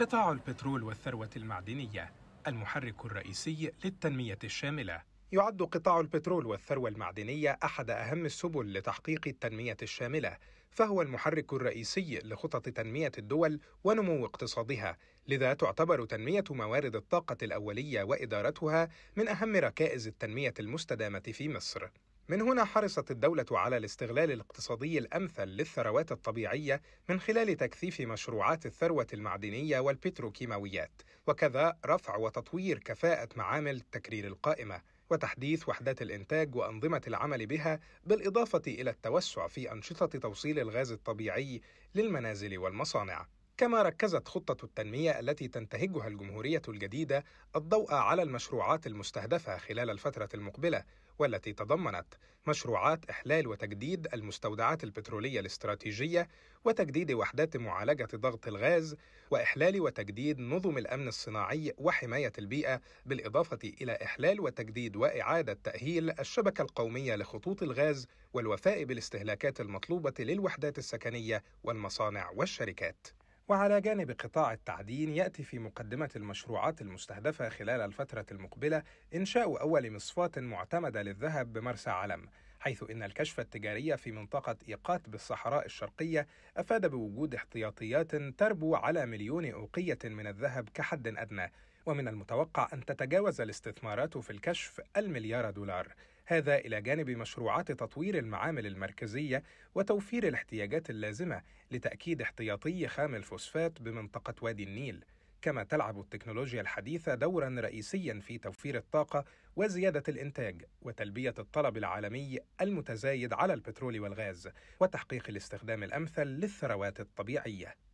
قطاع البترول والثروة المعدنية المحرك الرئيسي للتنمية الشاملة يعد قطاع البترول والثروة المعدنية أحد أهم السبل لتحقيق التنمية الشاملة، فهو المحرك الرئيسي لخطط تنمية الدول ونمو اقتصادها، لذا تعتبر تنمية موارد الطاقة الأولية وإدارتها من أهم ركائز التنمية المستدامة في مصر. من هنا حرصت الدولة على الاستغلال الاقتصادي الأمثل للثروات الطبيعية من خلال تكثيف مشروعات الثروة المعدنية والبتروكيماويات، وكذا رفع وتطوير كفاءة معامل تكرير القائمة، وتحديث وحدات الإنتاج وأنظمة العمل بها، بالإضافة إلى التوسع في أنشطة توصيل الغاز الطبيعي للمنازل والمصانع. كما ركزت خطة التنمية التي تنتهجها الجمهورية الجديدة الضوء على المشروعات المستهدفة خلال الفترة المقبلة والتي تضمنت مشروعات إحلال وتجديد المستودعات البترولية الاستراتيجية وتجديد وحدات معالجة ضغط الغاز وإحلال وتجديد نظم الأمن الصناعي وحماية البيئة بالإضافة إلى إحلال وتجديد وإعادة تأهيل الشبكة القومية لخطوط الغاز والوفاء بالاستهلاكات المطلوبة للوحدات السكنية والمصانع والشركات وعلى جانب قطاع التعدين يأتي في مقدمة المشروعات المستهدفة خلال الفترة المقبلة إنشاء أول مصفاة معتمدة للذهب بمرسى علم، حيث إن الكشف التجاري في منطقة إيقات بالصحراء الشرقية أفاد بوجود احتياطيات تربو على مليون أوقية من الذهب كحد أدنى، ومن المتوقع أن تتجاوز الاستثمارات في الكشف المليار دولار. هذا إلى جانب مشروعات تطوير المعامل المركزية وتوفير الاحتياجات اللازمة لتأكيد احتياطي خام الفوسفات بمنطقة وادي النيل كما تلعب التكنولوجيا الحديثة دورا رئيسيا في توفير الطاقة وزيادة الإنتاج وتلبية الطلب العالمي المتزايد على البترول والغاز وتحقيق الاستخدام الأمثل للثروات الطبيعية